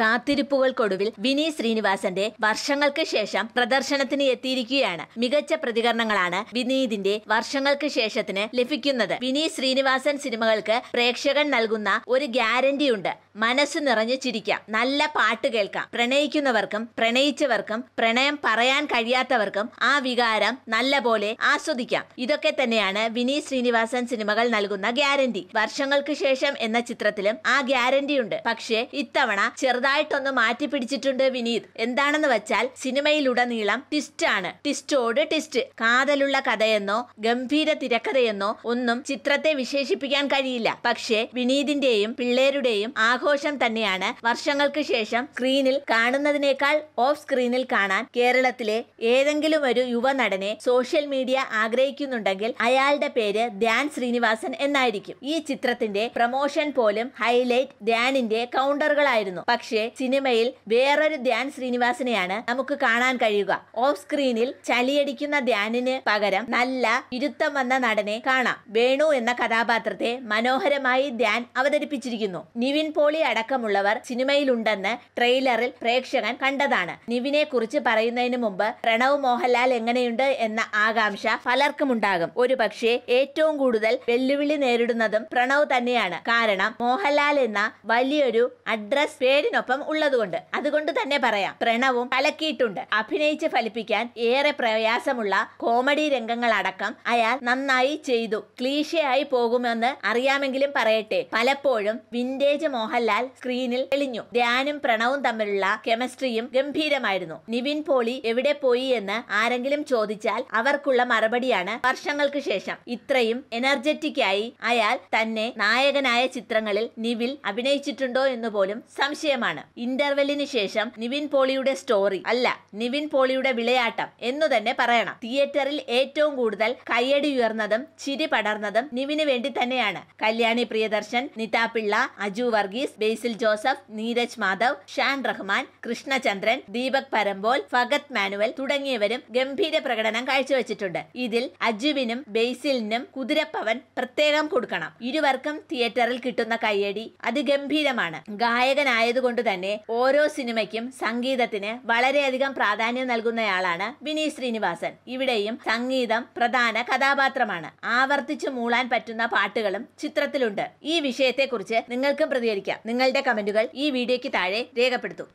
കാത്തിരിപ്പുകൾക്കൊടുവിൽ വിനി ശ്രീനിവാസന്റെ വർഷങ്ങൾക്ക് ശേഷം പ്രദർശനത്തിന് എത്തിയിരിക്കുകയാണ് മികച്ച പ്രതികരണങ്ങളാണ് വിനീതിന്റെ വർഷങ്ങൾക്ക് ശേഷത്തിന് ലഭിക്കുന്നത് വിനി ശ്രീനിവാസൻ സിനിമകൾക്ക് പ്രേക്ഷകൻ നൽകുന്ന ഒരു ഗ്യാരണ്ടിയുണ്ട് മനസ്സ് നിറഞ്ഞ് ചിരിക്കാം നല്ല പാട്ട് കേൾക്കാം പ്രണയിക്കുന്നവർക്കും പ്രണയിച്ചവർക്കും പ്രണയം പറയാൻ കഴിയാത്തവർക്കും ആ വികാരം നല്ല പോലെ ആസ്വദിക്കാം ഇതൊക്കെ തന്നെയാണ് വിനീത് ശ്രീനിവാസൻ സിനിമകൾ നൽകുന്ന ഗ്യാരണ്ടി വർഷങ്ങൾക്ക് ശേഷം എന്ന ചിത്രത്തിലും ആ ഗ്യാരണ്ടി ഉണ്ട് പക്ഷേ ഇത്തവണ ചെറുതായിട്ടൊന്ന് മാറ്റി പിടിച്ചിട്ടുണ്ട് വിനീത് എന്താണെന്ന് വെച്ചാൽ സിനിമയിലുടനീളം ട്വിസ്റ്റ് ആണ് ട്വിസ്റ്റോട് ട്വിസ്റ്റ് കാതലുള്ള കഥയെന്നോ ഗംഭീര തിരക്കഥയെന്നോ ഒന്നും ചിത്രത്തെ വിശേഷിപ്പിക്കാൻ കഴിയില്ല പക്ഷേ വിനീതിന്റെയും പിള്ളേരുടെയും ആ ആഘോഷം തന്നെയാണ് വർഷങ്ങൾക്ക് ശേഷം സ്ക്രീനിൽ കാണുന്നതിനേക്കാൾ ഓഫ് സ്ക്രീനിൽ കാണാൻ കേരളത്തിലെ ഏതെങ്കിലും ഒരു യുവനടനെ സോഷ്യൽ മീഡിയ ആഗ്രഹിക്കുന്നുണ്ടെങ്കിൽ അയാളുടെ പേര് ധ്യാൻ ശ്രീനിവാസൻ എന്നായിരിക്കും ഈ ചിത്രത്തിന്റെ പ്രമോഷൻ പോലും ഹൈലൈറ്റ് ധ്യാനിന്റെ കൗണ്ടറുകളായിരുന്നു പക്ഷേ സിനിമയിൽ വേറൊരു ധ്യാൻ ശ്രീനിവാസനെയാണ് നമുക്ക് കാണാൻ കഴിയുക ഓഫ് സ്ക്രീനിൽ ചളിയടിക്കുന്ന ധ്യാനിന് പകരം നല്ല ഇരുത്തം വന്ന നടനെ കാണാം വേണു എന്ന കഥാപാത്രത്തെ മനോഹരമായി ധ്യാൻ അവതരിപ്പിച്ചിരിക്കുന്നു നിവിൻ പോൾ നിക്കോളി അടക്കമുള്ളവർ സിനിമയിലുണ്ടെന്ന് ട്രെയിലറിൽ പ്രേക്ഷകൻ കണ്ടതാണ് നിവിനെ കുറിച്ച് പറയുന്നതിന് മുമ്പ് പ്രണവ് മോഹൻലാൽ എങ്ങനെയുണ്ട് എന്ന ആകാംക്ഷ പലർക്കുമുണ്ടാകും ഒരു പക്ഷേ ഏറ്റവും കൂടുതൽ വെല്ലുവിളി നേരിടുന്നതും പ്രണവ് തന്നെയാണ് കാരണം മോഹൻലാൽ എന്ന വലിയൊരു അഡ്രസ് പേരിനൊപ്പം ഉള്ളതുകൊണ്ട് അതുകൊണ്ട് തന്നെ പറയാം പ്രണവും കലക്കിയിട്ടുണ്ട് അഭിനയിച്ച് ഫലിപ്പിക്കാൻ ഏറെ പ്രയാസമുള്ള കോമഡി രംഗങ്ങളടക്കം അയാൾ നന്നായി ചെയ്തു ക്ലീശയായി പോകുമെന്ന് അറിയാമെങ്കിലും പറയട്ടെ പലപ്പോഴും വിന്റേജ് മോഹൻലാൽ മോഹൻലാൽ സ്ക്രീനിൽ തെളിഞ്ഞു ധ്യാനും പ്രണവും തമ്മിലുള്ള കെമിസ്ട്രിയും ഗംഭീരമായിരുന്നു നിവിൻ പോളി എവിടെ പോയി എന്ന് ആരെങ്കിലും ചോദിച്ചാൽ അവർക്കുള്ള മറുപടിയാണ് വർഷങ്ങൾക്ക് ശേഷം ഇത്രയും ആയി അയാൾ തന്നെ നായകനായ ചിത്രങ്ങളിൽ നിവിൽ അഭിനയിച്ചിട്ടുണ്ടോ എന്ന് പോലും സംശയമാണ് ഇന്റർവെല്ലിന് ശേഷം നിവിൻ പോളിയുടെ സ്റ്റോറി അല്ല നിവിൻ പോളിയുടെ വിളയാട്ടം എന്നു തന്നെ പറയണം തിയേറ്ററിൽ ഏറ്റവും കൂടുതൽ കയ്യടി ഉയർന്നതും ചിരി പടർന്നതും നിവിന് വേണ്ടി തന്നെയാണ് കല്യാണി പ്രിയദർശൻ നിതാ പിള്ള അജു വർഗീസ് വർഗീസ് ബേസിൽ ജോസഫ് നീരജ് മാധവ് ഷാൻ റഹ്മാൻ കൃഷ്ണചന്ദ്രൻ ദീപക് പരമ്പോൾ ഫഗത് മാനുവൽ തുടങ്ങിയവരും ഗംഭീര പ്രകടനം കാഴ്ചവെച്ചിട്ടുണ്ട് ഇതിൽ അജുവിനും ബേസിലിനും കുതിരപ്പവൻ പ്രത്യേകം കൊടുക്കണം ഇരുവർക്കും തിയേറ്ററിൽ കിട്ടുന്ന കയ്യടി അതിഗംഭീരമാണ് ഗായകനായതുകൊണ്ട് തന്നെ ഓരോ സിനിമയ്ക്കും സംഗീതത്തിന് വളരെയധികം പ്രാധാന്യം നൽകുന്നയാളാണ് വിനീത് ശ്രീനിവാസൻ ഇവിടെയും സംഗീതം പ്രധാന കഥാപാത്രമാണ് ആവർത്തിച്ചു മൂളാൻ പറ്റുന്ന പാട്ടുകളും ചിത്രത്തിലുണ്ട് ഈ വിഷയത്തെക്കുറിച്ച് നിങ്ങൾക്കും പ്രതികരിക്കാം നിങ്ങളുടെ കമന്റുകൾ ഈ വീഡിയോയ്ക്ക് താഴെ രേഖപ്പെടുത്തും